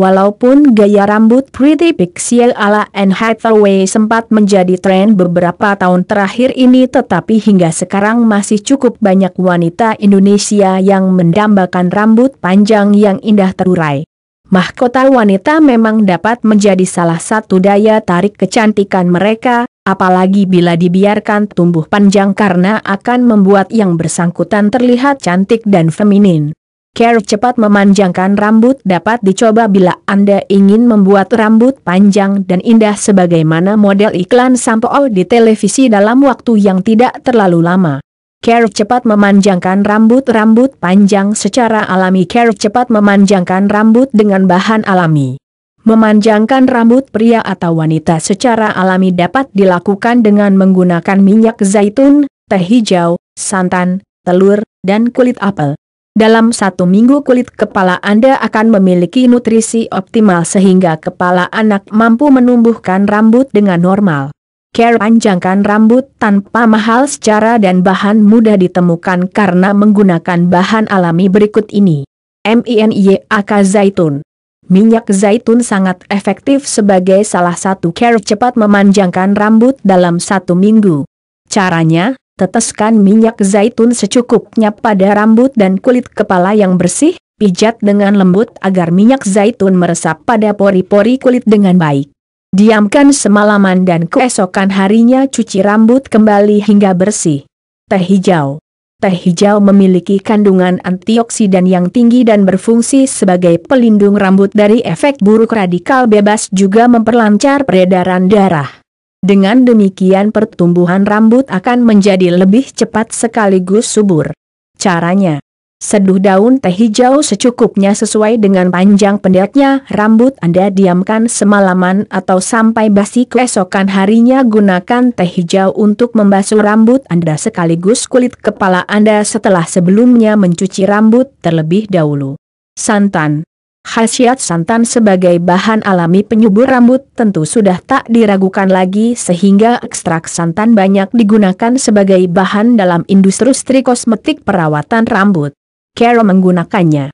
Walaupun gaya rambut Pretty Pixie ala Anne Hathaway sempat menjadi tren beberapa tahun terakhir ini tetapi hingga sekarang masih cukup banyak wanita Indonesia yang mendambakan rambut panjang yang indah terurai. Mahkota wanita memang dapat menjadi salah satu daya tarik kecantikan mereka, apalagi bila dibiarkan tumbuh panjang karena akan membuat yang bersangkutan terlihat cantik dan feminin. Care cepat memanjangkan rambut dapat dicoba bila Anda ingin membuat rambut panjang dan indah sebagaimana model iklan sampo di televisi dalam waktu yang tidak terlalu lama. Care cepat memanjangkan rambut-rambut panjang secara alami Care cepat memanjangkan rambut dengan bahan alami. Memanjangkan rambut pria atau wanita secara alami dapat dilakukan dengan menggunakan minyak zaitun, teh hijau, santan, telur, dan kulit apel. Dalam satu minggu kulit kepala Anda akan memiliki nutrisi optimal sehingga kepala anak mampu menumbuhkan rambut dengan normal. Care panjangkan rambut tanpa mahal secara dan bahan mudah ditemukan karena menggunakan bahan alami berikut ini. MINYAK Zaitun Minyak zaitun sangat efektif sebagai salah satu care cepat memanjangkan rambut dalam satu minggu. Caranya, teteskan minyak zaitun secukupnya pada rambut dan kulit kepala yang bersih, pijat dengan lembut agar minyak zaitun meresap pada pori-pori kulit dengan baik. Diamkan semalaman dan keesokan harinya cuci rambut kembali hingga bersih. Teh hijau Teh hijau memiliki kandungan antioksidan yang tinggi dan berfungsi sebagai pelindung rambut dari efek buruk radikal bebas juga memperlancar peredaran darah. Dengan demikian pertumbuhan rambut akan menjadi lebih cepat sekaligus subur. Caranya Seduh daun teh hijau secukupnya sesuai dengan panjang pendeknya rambut Anda diamkan semalaman atau sampai basi keesokan harinya gunakan teh hijau untuk membasuh rambut Anda sekaligus kulit kepala Anda setelah sebelumnya mencuci rambut terlebih dahulu. Santan Khasiat santan sebagai bahan alami penyubur rambut tentu sudah tak diragukan lagi sehingga ekstrak santan banyak digunakan sebagai bahan dalam industri kosmetik perawatan rambut. Carol menggunakannya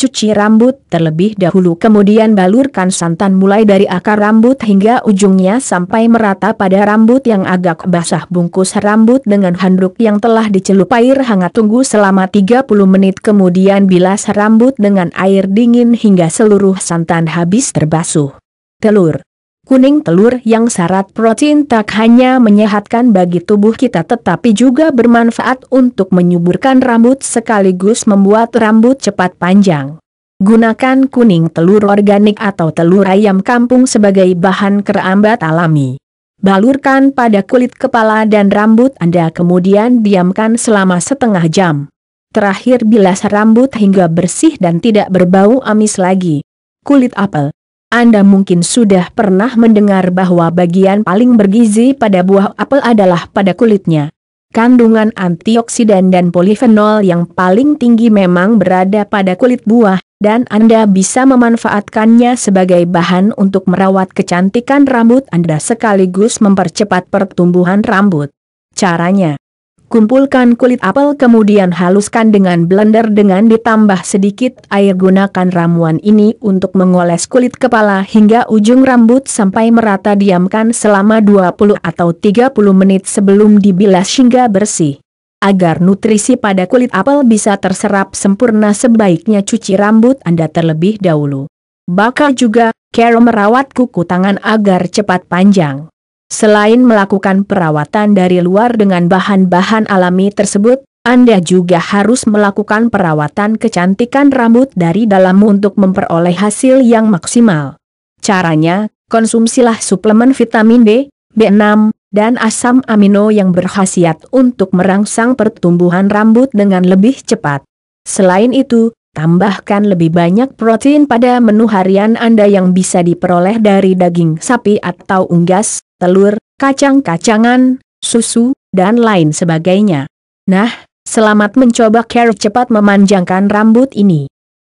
Cuci rambut terlebih dahulu kemudian balurkan santan mulai dari akar rambut hingga ujungnya sampai merata pada rambut yang agak basah bungkus rambut dengan handuk yang telah dicelup air hangat tunggu selama 30 menit kemudian bilas rambut dengan air dingin hingga seluruh santan habis terbasuh. Telur Kuning telur yang syarat protein tak hanya menyehatkan bagi tubuh kita tetapi juga bermanfaat untuk menyuburkan rambut sekaligus membuat rambut cepat panjang. Gunakan kuning telur organik atau telur ayam kampung sebagai bahan kerambat alami. Balurkan pada kulit kepala dan rambut Anda kemudian diamkan selama setengah jam. Terakhir bilas rambut hingga bersih dan tidak berbau amis lagi. Kulit apel anda mungkin sudah pernah mendengar bahwa bagian paling bergizi pada buah apel adalah pada kulitnya. Kandungan antioksidan dan polifenol yang paling tinggi memang berada pada kulit buah, dan Anda bisa memanfaatkannya sebagai bahan untuk merawat kecantikan rambut Anda sekaligus mempercepat pertumbuhan rambut. Caranya Kumpulkan kulit apel kemudian haluskan dengan blender dengan ditambah sedikit air gunakan ramuan ini untuk mengoles kulit kepala hingga ujung rambut sampai merata diamkan selama 20 atau 30 menit sebelum dibilas hingga bersih. Agar nutrisi pada kulit apel bisa terserap sempurna sebaiknya cuci rambut Anda terlebih dahulu. Bakar juga, Carol merawat kuku tangan agar cepat panjang. Selain melakukan perawatan dari luar dengan bahan-bahan alami tersebut, anda juga harus melakukan perawatan kecantikan rambut dari dalam untuk memperoleh hasil yang maksimal. Caranya, konsumsilah suplemen vitamin B, B6, dan asam amino yang berkhasiat untuk merangsang pertumbuhan rambut dengan lebih cepat. Selain itu, Tambahkan lebih banyak protein pada menu harian Anda yang bisa diperoleh dari daging sapi atau unggas, telur, kacang-kacangan, susu, dan lain sebagainya. Nah, selamat mencoba care cepat memanjangkan rambut ini.